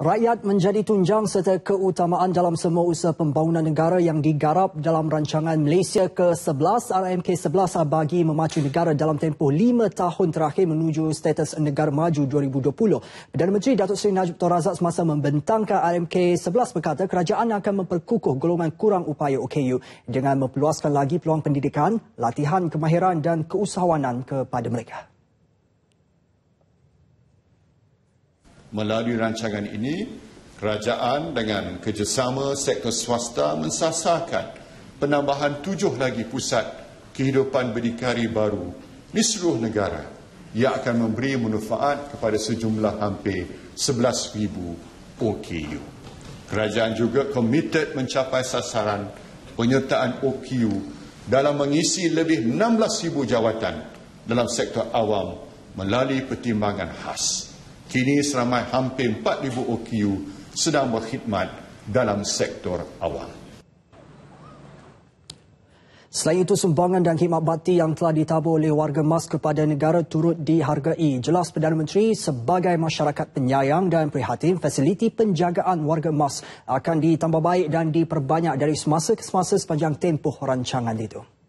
Rakyat menjadi tunjang serta keutamaan dalam semua usaha pembangunan negara yang digarap dalam rancangan Malaysia ke-11 RMK-11 ah, bagi memacu negara dalam tempoh lima tahun terakhir menuju status negara maju 2020. Perdana Menteri Datuk Seri Najib Tun Razak semasa membentangkan RMK-11 berkata kerajaan akan memperkukuh golongan kurang upaya OKU dengan memperluaskan lagi peluang pendidikan, latihan kemahiran dan keusahawanan kepada mereka. melalui rancangan ini, kerajaan dengan kerjasama sektor swasta mensasarkan penambahan tujuh lagi pusat kehidupan berdikari baru di seluruh negara ia akan memberi manfaat kepada sejumlah hampir 11,000 OKU. Kerajaan juga komited mencapai sasaran penyertaan OKU dalam mengisi lebih 16,000 jawatan dalam sektor awam melalui pertimbangan khas. Kini seramai hampir 4,000 OQ sedang berkhidmat dalam sektor awam. Selain itu, sumbangan dan khidmat bakti yang telah ditabur oleh warga emas kepada negara turut dihargai. Jelas Perdana Menteri, sebagai masyarakat penyayang dan prihatin, fasiliti penjagaan warga emas akan ditambah baik dan diperbanyak dari semasa ke semasa sepanjang tempoh rancangan itu.